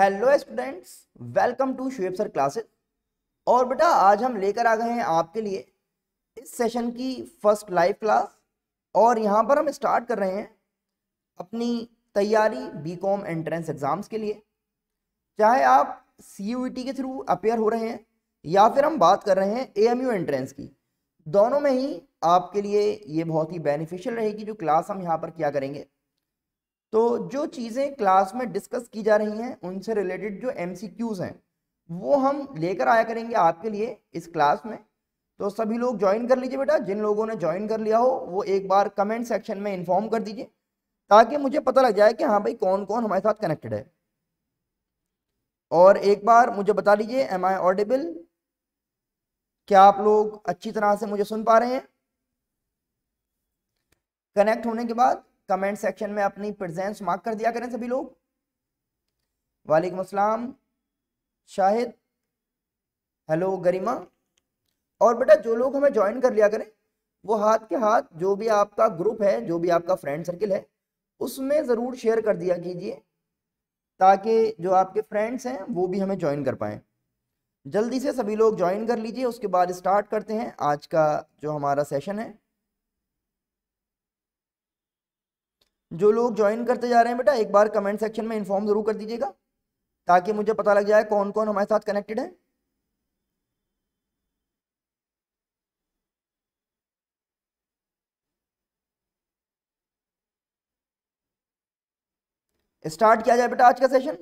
hello students welcome to Shoaib sir classes और बेटा आज हम लेकर आ गए हैं आपके लिए इस सेशन की फर्स्ट लाइव क्लास और यहाँ पर हम स्टार्ट कर रहे हैं अपनी तैयारी बीकॉम एंट्रेंस एग्ज़ाम्स के लिए चाहे आप सी e के थ्रू अपेयर हो रहे हैं या फिर हम बात कर रहे हैं ए एंट्रेंस की दोनों में ही आपके लिए ये बहुत ही बेनिफिशियल रहेगी जो क्लास हम यहाँ पर क्या करेंगे तो जो चीज़ें क्लास में डिस्कस की जा रही हैं उनसे रिलेटेड जो एम हैं वो हम लेकर आया करेंगे आपके लिए इस क्लास में तो सभी लोग ज्वाइन कर लीजिए बेटा जिन लोगों ने ज्वाइन कर लिया हो वो एक बार कमेंट सेक्शन में इन्फॉर्म कर दीजिए ताकि मुझे पता लग जाए कि हाँ भाई कौन कौन हमारे साथ कनेक्टेड है और एक बार मुझे बता दीजिए एम आई ऑडिबल क्या आप लोग अच्छी तरह से मुझे सुन पा रहे हैं कनेक्ट होने के बाद कमेंट सेक्शन में अपनी प्रेजेंस मार्क कर दिया करें सभी लोग वालेकुम असलम शाहिद हेलो गरिमा और बेटा जो लोग हमें ज्वाइन कर लिया करें वो हाथ के हाथ जो भी आपका ग्रुप है जो भी आपका फ्रेंड सर्किल है उसमें ज़रूर शेयर कर दिया कीजिए ताकि जो आपके फ्रेंड्स हैं वो भी हमें ज्वाइन कर पाएँ जल्दी से सभी लोग ज्वाइन कर लीजिए उसके बाद स्टार्ट करते हैं आज का जो हमारा सेशन है जो लोग ज्वाइन करते जा रहे हैं बेटा एक बार कमेंट सेक्शन में इन्फॉर्म जरूर कर दीजिएगा ताकि मुझे पता लग जाए कौन कौन हमारे साथ कनेक्टेड है स्टार्ट किया जाए बेटा आज का सेशन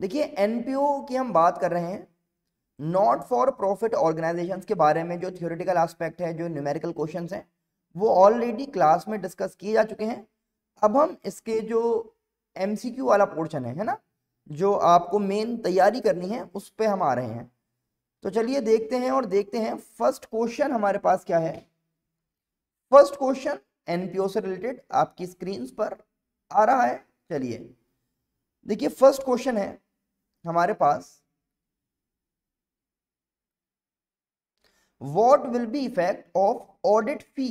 देखिए एनपीओ की हम बात कर रहे हैं नॉट फॉर प्रॉफिट ऑर्गेनाइजेशंस के बारे में जो थियोरिटिकल एस्पेक्ट है जो न्यूमेरिकल क्वेश्चंस हैं वो ऑलरेडी क्लास में डिस्कस किए जा चुके हैं अब हम इसके जो एम वाला पोर्शन है है ना जो आपको मेन तैयारी करनी है उस पर हम आ रहे हैं तो चलिए देखते हैं और देखते हैं फर्स्ट क्वेश्चन हमारे पास क्या है फर्स्ट क्वेश्चन एनपीओ से रिलेटेड आपकी स्क्रीन पर आ रहा है चलिए देखिए फर्स्ट क्वेश्चन है हमारे पास what will be effect of audit fee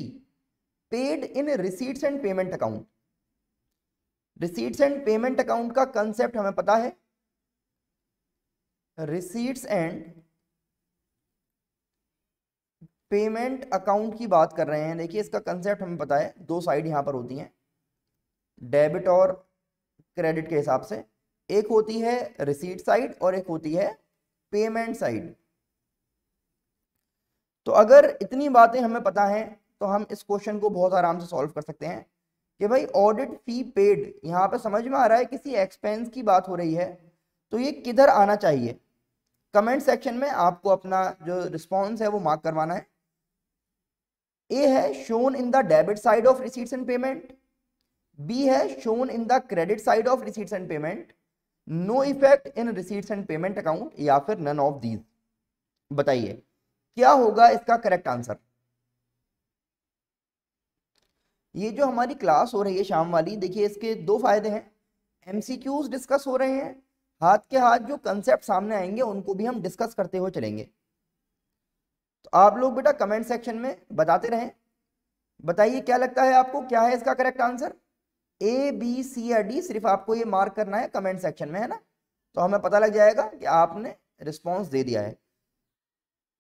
paid in receipts and payment account receipts and payment account का कंसेप्ट हमें पता है रिसीट्स एंड पेमेंट अकाउंट की बात कर रहे हैं देखिए इसका कंसेप्ट हमें पता है दो साइड यहां पर होती हैं डेबिट और क्रेडिट के हिसाब से एक होती है रिसीट साइड और एक होती है पेमेंट साइड तो अगर इतनी बातें हमें पता हैं तो हम इस क्वेश्चन को बहुत आराम से सॉल्व कर सकते हैं कि भाई ऑडिट फी पेड यहाँ पे समझ में आ रहा है किसी एक्सपेंस की बात हो रही है तो ये किधर आना चाहिए कमेंट सेक्शन में आपको अपना जो रिस्पॉन्स है वो मार्क करवाना है ए है shown in the debit side of receipts and payment B है shown in the credit side of receipts and payment no effect in receipts and payment account या फिर नन ऑफ दीज बताइए क्या होगा इसका करेक्ट आंसर ये जो हमारी क्लास हो रही है शाम वाली देखिए इसके दो फायदे हैं एमसीक्यूज डिस्कस हो रहे हैं हाथ के हाथ जो कंसेप्ट सामने आएंगे उनको भी हम डिस्कस करते हुए चलेंगे तो आप लोग बेटा कमेंट सेक्शन में बताते रहें बताइए क्या लगता है आपको क्या है इसका correct answer A B C या डी सिर्फ आपको ये मार्क करना है कमेंट सेक्शन में है ना तो हमें पता लग जाएगा कि आपने रिस्पॉन्स दे दिया है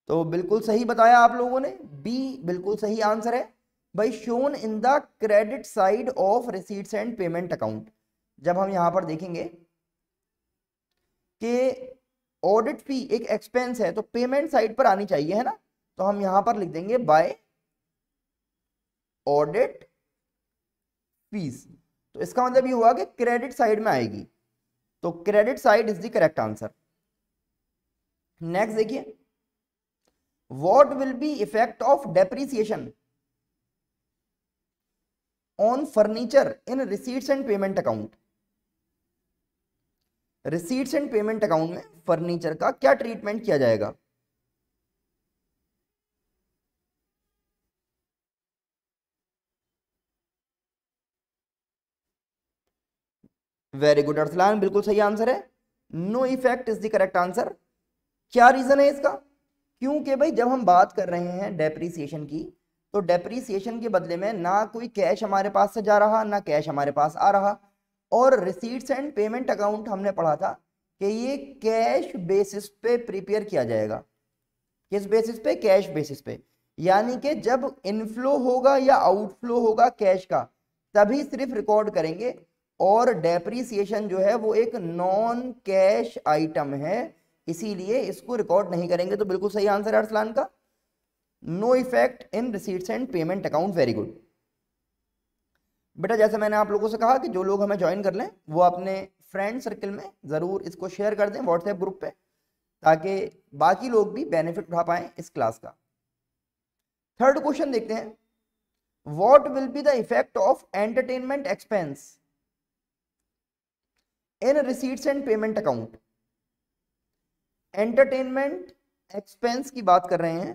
तो बिल्कुल सही बताया आप लोगों ने बी बिल्कुल सही आंसर है B shown in the credit side of receipts and payment account जब हम यहां पर देखेंगे कि ऑडिट फी एक एक्सपेंस है तो पेमेंट साइड पर आनी चाहिए है ना तो हम यहां पर लिख देंगे बाय ऑडिट फीस तो इसका मतलब ये हुआ कि क्रेडिट साइड में आएगी तो credit side is the correct answer next देखिए what will be effect of depreciation on furniture in receipts and payment account receipts and payment account में फर्नीचर का क्या ट्रीटमेंट किया जाएगा वेरी गुड अर्थलान बिल्कुल सही आंसर है no effect is the correct answer क्या रीजन है इसका क्योंकि भाई जब हम बात कर रहे हैं डेप्रीसिएशन की तो डेप्रीसिएशन के बदले में ना कोई कैश हमारे पास से जा रहा ना कैश हमारे पास आ रहा और रिसीट्स एंड पेमेंट अकाउंट हमने पढ़ा था कि ये कैश बेसिस पे प्रिपेयर किया जाएगा किस बेसिस पे कैश बेसिस पे यानी कि जब इनफ्लो होगा या आउटफ्लो होगा कैश का तभी सिर्फ रिकॉर्ड करेंगे और डेप्रीसिएशन जो है वो एक नॉन कैश आइटम है इसीलिए इसको रिकॉर्ड नहीं करेंगे तो बिल्कुल सही आंसर है अरसलान का no effect in receipts and payment account very good बेटा जैसे मैंने आप लोगों से कहा कि जो लोग हमें ज्वाइन कर लें वो अपने फ्रेंड सर्कल में ज़रूर इसको शेयर कर दें व्हाट्सएप ग्रुप पे ताकि बाकी लोग भी बेनिफिट उठा पाए इस क्लास का थर्ड क्वेश्चन देखते हैं what will be the effect of entertainment expense in receipts and payment account entertainment expense की बात कर रहे हैं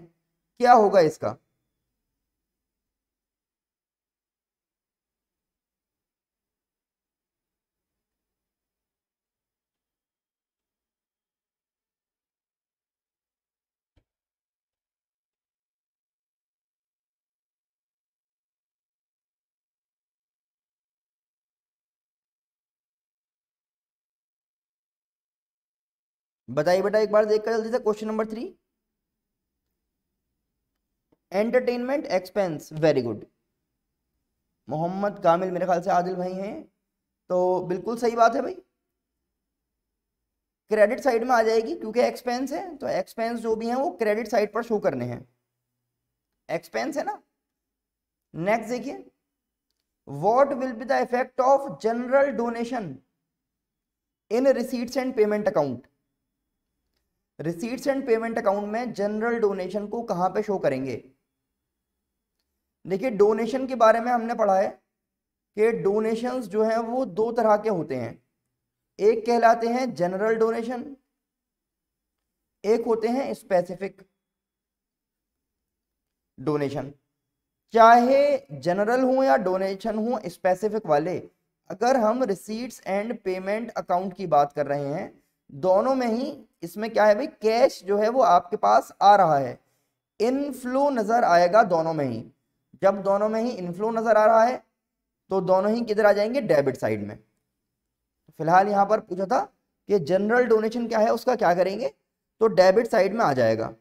क्या होगा इसका बताइए बेटा एक बार देखकर जल्दी से question number three entertainment expense very good Mohammad Kamil मेरे ख्याल से आदिल भाई हैं तो बिल्कुल सही बात है भाई क्रेडिट साइड में आ जाएगी क्योंकि एक्सपेंस है तो एक्सपेंस जो भी हैं वो क्रेडिट साइड पर शो करने हैं एक्सपेंस है ना नेक्स्ट देखिए what will be the effect of general donation in receipts and payment account receipts and payment account में जनरल डोनेशन को कहां पे शो करेंगे देखिए डोनेशन के बारे में हमने पढ़ा है कि डोनेशंस जो हैं वो दो तरह के होते हैं एक कहलाते हैं जनरल डोनेशन एक होते हैं स्पेसिफिक डोनेशन चाहे जनरल हो या डोनेशन हो स्पेसिफिक वाले अगर हम रिसीट्स एंड पेमेंट अकाउंट की बात कर रहे हैं दोनों में ही इसमें क्या है भाई कैश जो है वो आपके पास आ रहा है इनफ्लो नजर आएगा दोनों में ही जब दोनों में ही इनफ्लो नजर आ रहा है तो दोनों ही किधर आ जाएंगे डेबिट साइड में फिलहाल यहां पर पूछा था कि जनरल डोनेशन क्या है उसका क्या करेंगे तो डेबिट साइड में आ जाएगा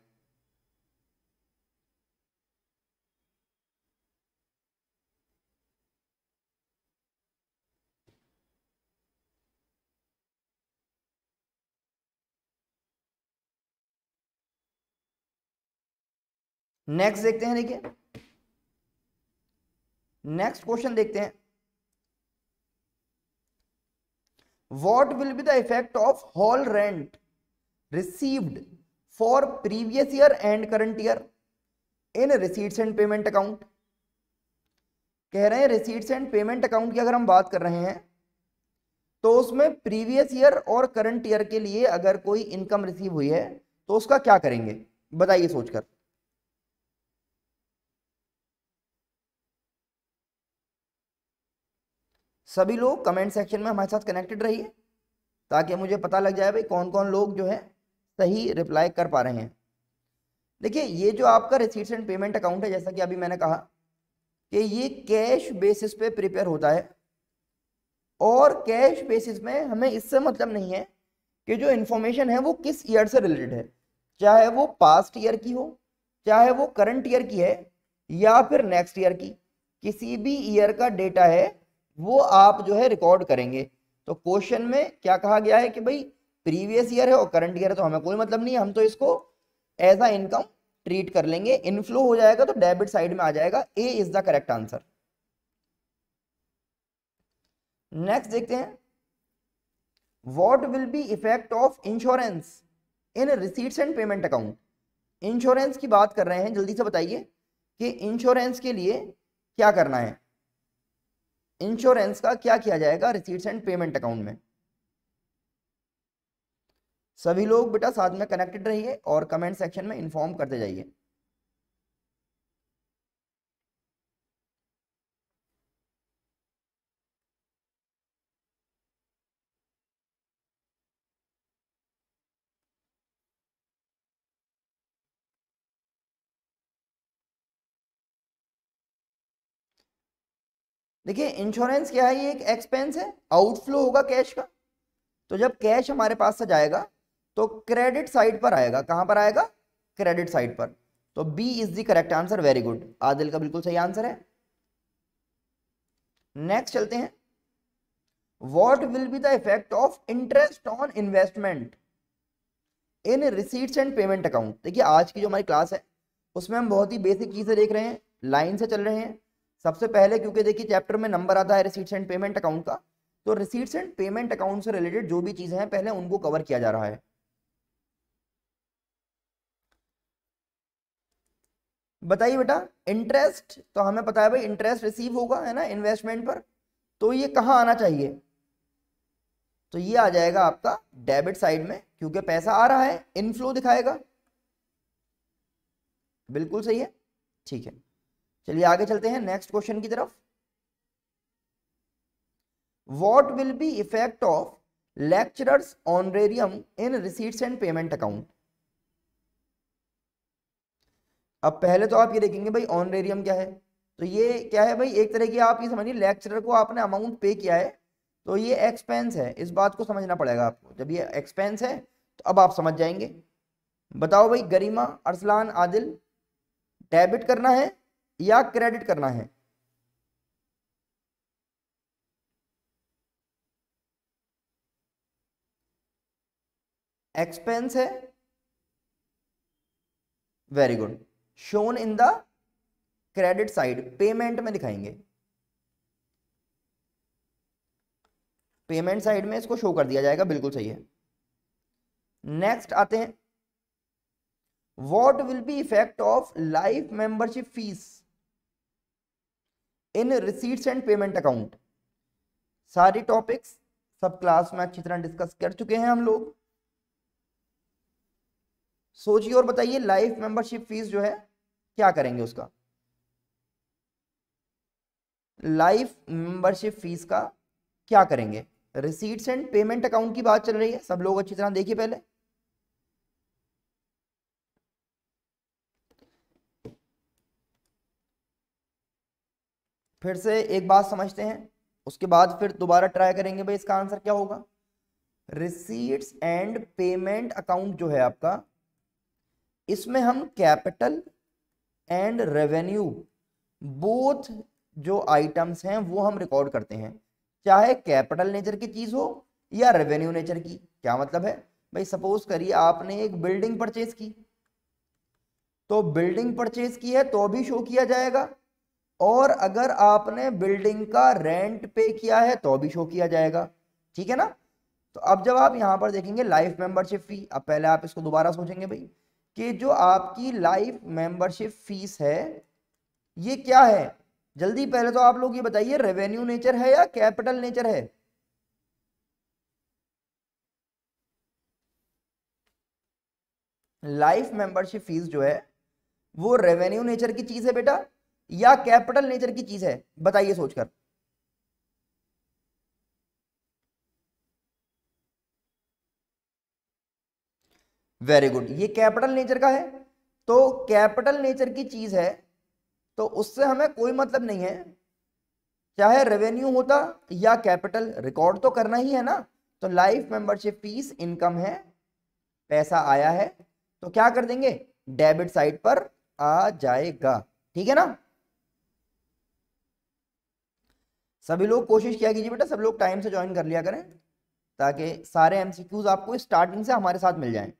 नेक्स्ट देखते हैं देखिए नेक्स्ट क्वेश्चन देखते हैं what will be the effect of hall rent received for previous year and current year in receipts and payment account कह रहे हैं रिसीट्स एंड पेमेंट अकाउंट की अगर हम बात कर रहे हैं तो उसमें प्रीवियस ईयर और करंट ईयर के लिए अगर कोई इनकम रिसीव हुई है तो उसका क्या करेंगे बताइए सोचकर सभी लोग कमेंट सेक्शन में हमारे साथ कनेक्टेड रहिए ताकि मुझे पता लग जाए भाई कौन कौन लोग जो है सही रिप्लाई कर पा रहे हैं देखिए ये जो आपका रिसीट्स एंड पेमेंट अकाउंट है जैसा कि अभी मैंने कहा कि ये कैश बेसिस पे प्रिपेयर होता है और कैश बेसिस में हमें इससे मतलब नहीं है कि जो इन्फॉर्मेशन है वो किस ईयर से रिलेटेड है चाहे वो पास्ट ईयर की हो चाहे वो करंट ईयर की है या फिर नेक्स्ट ईयर की किसी भी ईयर का डेटा है वो आप जो है रिकॉर्ड करेंगे तो क्वेश्चन में क्या कहा गया है कि भाई प्रीवियस ईयर है और करंट ईयर है तो हमें कोई मतलब नहीं हम तो इसको एज अ इनकम ट्रीट कर लेंगे इनफ्लो हो जाएगा तो डेबिट साइड में आ जाएगा A is the correct answer next देखते हैं what will be effect of insurance in receipts and payment account insurance की बात कर रहे हैं जल्दी से बताइए कि इंश्योरेंस के लिए क्या करना है इंश्योरेंस का क्या किया जाएगा रिसीट्स एंड पेमेंट अकाउंट में सभी लोग बेटा साथ में कनेक्टेड रहिए और कमेंट सेक्शन में इन्फॉर्म करते जाइए देखिए इंश्योरेंस क्या है ये एक एक्सपेंस है आउटफ्लो होगा कैश का तो जब कैश हमारे पास से जाएगा तो क्रेडिट साइड पर आएगा कहां पर आएगा क्रेडिट साइड पर तो B is the correct answer very good Adil का बिल्कुल सही आंसर है नेक्स्ट चलते हैं what will be the effect of interest on investment in receipts and payment account देखिए आज की जो हमारी क्लास है उसमें हम बहुत ही बेसिक चीजें देख रहे हैं लाइन से चल रहे हैं सबसे पहले क्योंकि देखिए चैप्टर में नंबर आता है रिसीट्स एंड पेमेंट अकाउंट का तो रिसीट्स एंड पेमेंट अकाउंट से रिलेटेड जो भी चीजें हैं पहले उनको कवर किया जा रहा है बताइए बेटा इंटरेस्ट तो हमें पता है भाई इंटरेस्ट रिसीव होगा है ना इन्वेस्टमेंट पर तो ये कहां आना चाहिए तो ये आ जाएगा आपका डेबिट साइड में क्योंकि पैसा आ रहा है इनफ्लो दिखाएगा बिल्कुल सही है ठीक है चलिए आगे चलते हैं नेक्स्ट क्वेश्चन की तरफ what will be effect of lecturers honorarium in receipts and payment account अब पहले तो आप ये देखेंगे भाई ऑनरेरियम क्या है तो ये क्या है भाई एक तरह की आप ये समझिए लेक्चरर को आपने अमाउंट पे किया है तो ये एक्सपेंस है इस बात को समझना पड़ेगा आपको जब ये एक्सपेंस है तो अब आप समझ जाएंगे बताओ भाई गरिमा अरसलान आदिल डेबिट करना है या क्रेडिट करना है एक्सपेंस है very good shown in the credit side payment में दिखाएंगे पेमेंट साइड में इसको शो कर दिया जाएगा बिल्कुल सही है नेक्स्ट आते हैं what will be effect of life membership fees in receipts and payment account सारी टॉपिक्स सब क्लास में अच्छी तरह डिस्कस कर चुके हैं हम लोग सोचिए और बताइए लाइफ मेंबरशिप फीस जो है क्या करेंगे उसका लाइफ मेंबरशिप फीस का क्या करेंगे रिसीट्स एंड पेमेंट अकाउंट की बात चल रही है सब लोग अच्छी तरह देखिए पहले फिर से एक बात समझते हैं उसके बाद फिर दोबारा ट्राई करेंगे भाई इसका आंसर क्या होगा रिसीट्स एंड पेमेंट अकाउंट जो है आपका इसमें हम कैपिटल एंड रेवेन्यू बोथ जो आइटम्स हैं वो हम रिकॉर्ड करते हैं चाहे कैपिटल नेचर की चीज़ हो या रेवेन्यू नेचर की क्या मतलब है भाई सपोज करिए आपने एक बिल्डिंग परचेज की तो बिल्डिंग परचेज की है तो भी शो किया जाएगा और अगर आपने बिल्डिंग का रेंट पे किया है तो भी शो किया जाएगा ठीक है ना तो अब जब आप यहाँ पर देखेंगे लाइफ मेंबरशिप फी अब पहले आप इसको दोबारा सोचेंगे भाई कि जो आपकी लाइफ मेंबरशिप फीस है ये क्या है जल्दी पहले तो आप लोग ये बताइए रेवेन्यू नेचर है या कैपिटल नेचर है लाइफ मेंबरशिप फीस जो है वो रेवेन्यू नेचर की चीज है बेटा या कैपिटल नेचर की चीज है बताइए सोचकर वेरी गुड ये कैपिटल नेचर का है तो कैपिटल नेचर की चीज है तो उससे हमें कोई मतलब नहीं है चाहे रेवेन्यू होता या कैपिटल रिकॉर्ड तो करना ही है ना तो लाइफ मेंबरशिप फीस इनकम है पैसा आया है तो क्या कर देंगे डेबिट साइड पर आ जाएगा ठीक है ना सभी लोग कोशिश किया कीजिए बेटा सब लोग टाइम से ज्वाइन कर लिया करें ताकि सारे एमसीक्यूज आपको स्टार्टिंग से हमारे साथ मिल जाएं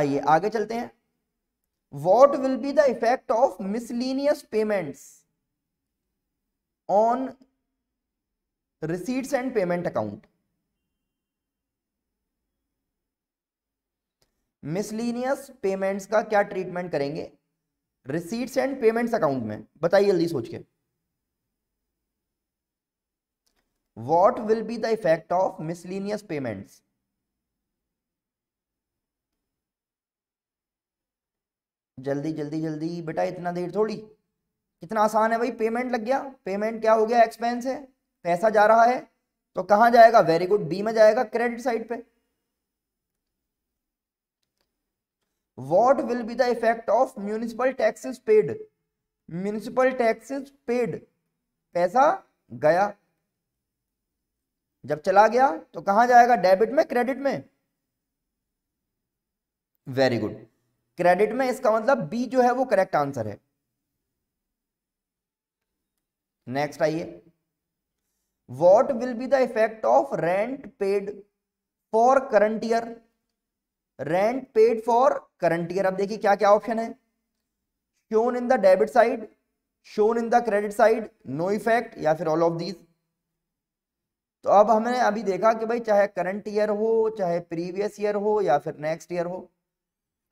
आइए आगे चलते हैं what will be the effect of miscellaneous payments on receipts and payment account miscellaneous payments का क्या ट्रीटमेंट करेंगे रिसीट्स एंड पेमेंट्स अकाउंट में बताइए जल्दी सोच के what will be the effect of miscellaneous payment जल्दी जल्दी जल्दी बेटा इतना देर थोड़ी कितना आसान है भाई पेमेंट लग गया पेमेंट क्या हो गया एक्सपेंस है पैसा जा रहा है तो कहां जाएगा वेरी गुड बी में जाएगा क्रेडिट साइड पे what will be the effect of municipal taxes paid municipal taxes paid पैसा गया जब चला गया तो कहां जाएगा डेबिट में क्रेडिट में वेरी गुड क्रेडिट में इसका मतलब बी जो है वो करेक्ट आंसर है नेक्स्ट आइए what will be the effect of rent paid for current year rent paid for current year अब देखिए क्या क्या ऑप्शन है shown in the debit side shown in the credit side no effect या फिर all of these तो अब हमने अभी देखा कि भाई चाहे करंट ईयर हो चाहे प्रीवियस ईयर हो या फिर नेक्स्ट ईयर हो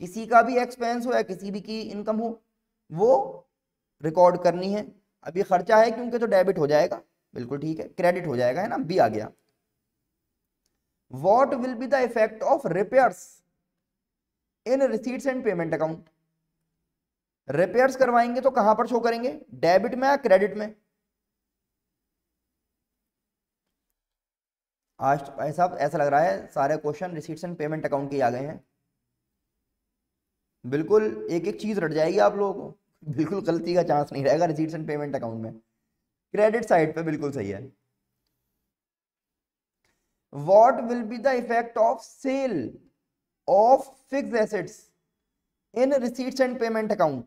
किसी का भी एक्सपेंस हो या किसी भी की इनकम हो वो रिकॉर्ड करनी है अभी खर्चा है क्योंकि तो डेबिट हो जाएगा बिल्कुल ठीक है क्रेडिट हो जाएगा है ना बी आ गया what will be the effect of repairs in receipts and payment account repairs करवाएंगे तो कहां पर शो करेंगे डेबिट में या क्रेडिट में आज तो भाई साहब ऐसा लग रहा है सारे question receipts and payment account के आ गए हैं बिल्कुल एक एक चीज़ रट जाएगी आप लोगों को बिल्कुल गलती का चांस नहीं रहेगा रिसीट्स एंड पेमेंट अकाउंट में क्रेडिट साइड पे बिल्कुल सही है what will be the effect of sale of fix assets in receipts and payment account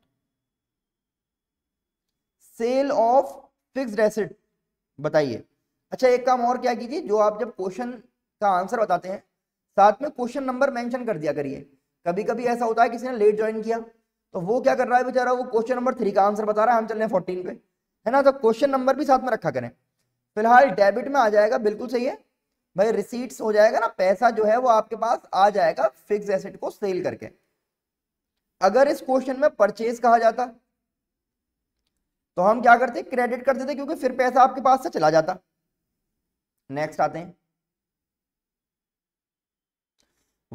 sale of fix asset बताइए अच्छा एक काम और क्या कीजिए जो आप जब क्वेश्चन का आंसर बताते हैं साथ में क्वेश्चन नंबर मेंशन कर दिया करिए कभी कभी ऐसा होता है किसी ने लेट ज्वाइन किया तो वो क्या कर रहा है बेचारा वो क्वेश्चन नंबर थ्री का आंसर बता रहा है हम चल रहे हैं पे है ना तो क्वेश्चन नंबर भी साथ में रखा करें फिलहाल डेबिट में आ जाएगा बिल्कुल सही है भाई रिसीट्स हो जाएगा ना पैसा जो है वो आपके पास आ जाएगा फिक्स एसेट को सेल करके अगर इस क्वेश्चन में परचेज कहा जाता तो हम क्या करते क्रेडिट कर देते क्योंकि फिर पैसा आपके पास से चला जाता नेक्स्ट आते हैं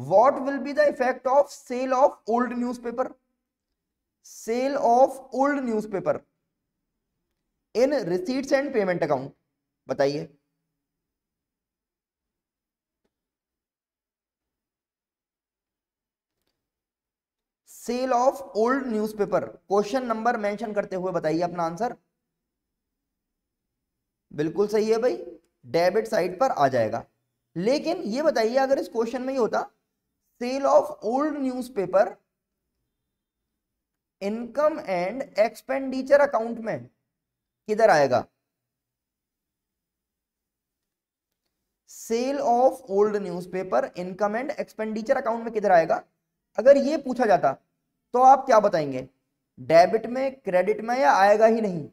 what will be the effect of sale of old newspaper sale of old newspaper in receipts and payment account बताइए sale of old newspaper question number mention करते हुए बताइए अपना आंसर बिल्कुल सही है भाई डेबिट साइड पर आ जाएगा लेकिन ये बताइए अगर इस क्वेश्चन में ही होता sale of old newspaper income and expenditure account में किधर आएगा sale of old newspaper income and expenditure account में किधर आएगा अगर ये पूछा जाता तो आप क्या बताएंगे डेबिट में क्रेडिट में या आएगा ही नहीं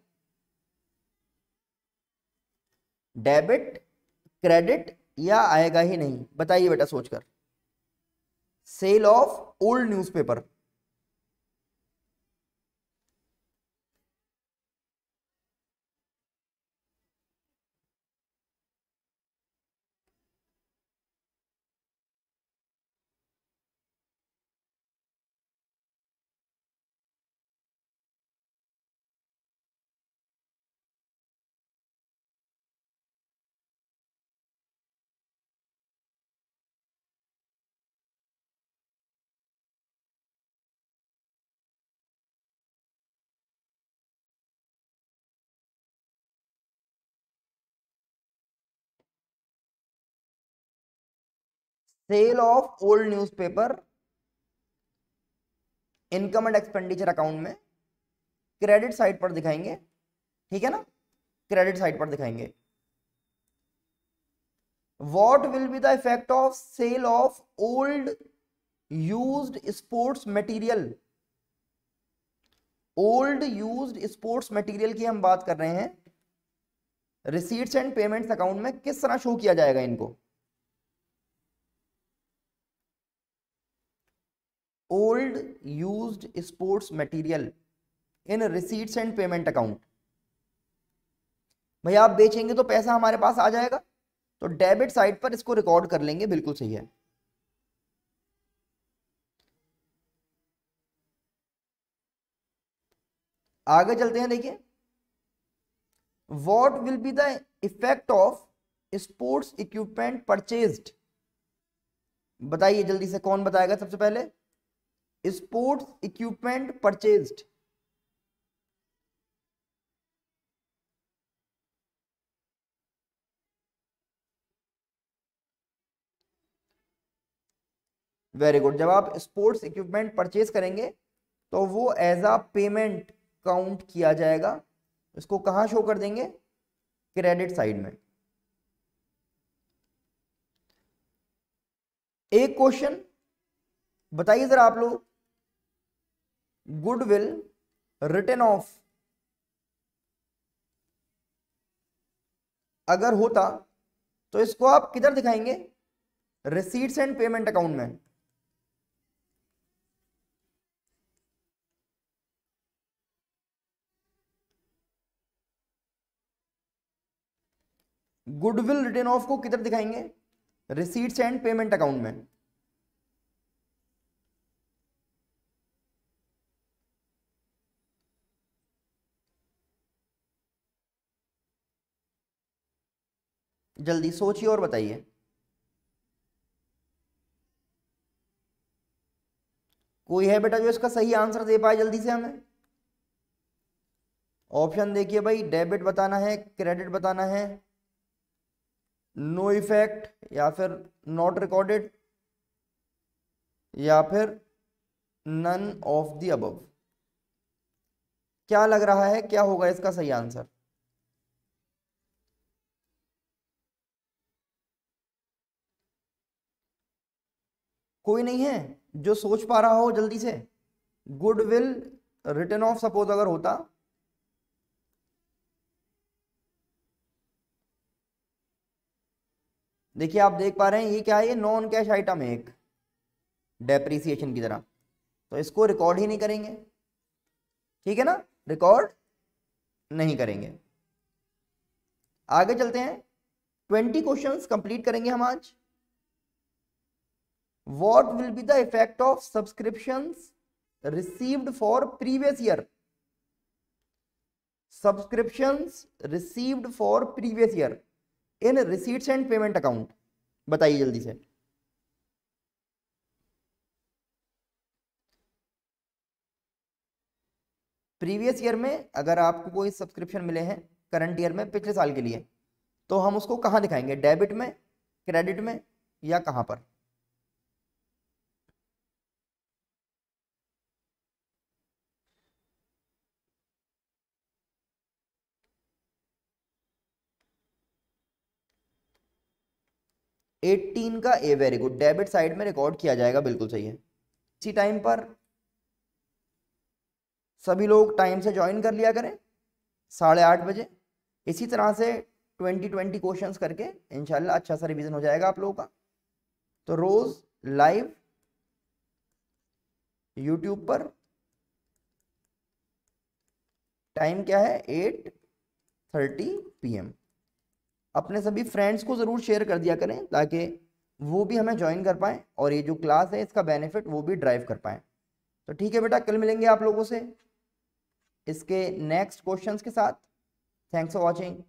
डेबिट क्रेडिट या आएगा ही नहीं बताइए बेटा सोचकर sale of old newspaper sale of old newspaper income and expenditure account में क्रेडिट साइड पर दिखाएंगे ठीक है ना क्रेडिट साइड पर दिखाएंगे what will be the effect of sale of old use sports material old use sports material की हम बात कर रहे हैं रिसीट्स एंड पेमेंट्स अकाउंट में किस तरह शो किया जाएगा इनको old used sports material in receipts and payment account भैया आप बेचेंगे तो पैसा हमारे पास आ जाएगा तो डेबिट साइड पर इसको रिकॉर्ड कर लेंगे बिल्कुल सही है आगे चलते हैं देखिए what will be the effect of sports equipment purchased बताइए जल्दी से कौन बताएगा सबसे पहले sports equipment purchase very good जब आप स्पोर्ट्स इक्विपमेंट परचेज करेंगे तो वो एज अ पेमेंट काउंट किया जाएगा इसको कहां शो कर देंगे क्रेडिट साइड में एक क्वेश्चन बताइए जरा आप लोग goodwill written off अगर होता तो इसको आप किधर दिखाएंगे रिसीट्स एंड पेमेंट अकाउंट में गुडविल रिटर्न ऑफ को किधर दिखाएंगे रिसीट्स एंड पेमेंट अकाउंट में जल्दी सोचिए और बताइए कोई है बेटा जो इसका सही आंसर दे पाए जल्दी से हमें ऑप्शन देखिए भाई डेबिट बताना है क्रेडिट बताना है नो इफेक्ट या फिर नॉट रिकॉर्डेड या फिर नन ऑफ द अबव क्या लग रहा है क्या होगा इसका सही आंसर कोई नहीं है जो सोच पा रहा हो जल्दी से goodwill written off suppose अगर होता देखिए आप देख पा रहे हैं ये क्या है ये नॉन कैश आइटम है एक डेप्रीसिएशन की तरह तो इसको रिकॉर्ड ही नहीं करेंगे ठीक है ना रिकॉर्ड नहीं करेंगे आगे चलते हैं ट्वेंटी क्वेश्चंस कंप्लीट करेंगे हम आज what will be the effect of subscriptions received for previous year subscriptions received for previous year in receipts and payment account बताइए जल्दी से प्रीवियस ईयर में अगर आपको कोई सब्सक्रिप्शन मिले हैं करंट ईयर में पिछले साल के लिए तो हम उसको कहाँ दिखाएंगे डेबिट में क्रेडिट में या कहाँ पर एट्टीन का A very good debit side में रिकॉर्ड किया जाएगा बिल्कुल सही है इसी टाइम पर सभी लोग टाइम से ज्वाइन कर लिया करें साढ़े आठ बजे इसी तरह से ट्वेंटी ट्वेंटी क्वेश्चन करके इनशाला अच्छा सा रिविज़न हो जाएगा आप लोगों का तो रोज़ लाइव यूट्यूब पर टाइम क्या है एट थर्टी पी एम अपने सभी फ्रेंड्स को ज़रूर शेयर कर दिया करें ताकि वो भी हमें ज्वाइन कर पाएँ और ये जो क्लास है इसका बेनिफिट वो भी ड्राइव कर पाएँ तो ठीक है बेटा कल मिलेंगे आप लोगों से इसके नेक्स्ट क्वेश्चंस के साथ थैंक्स फॉर वॉचिंग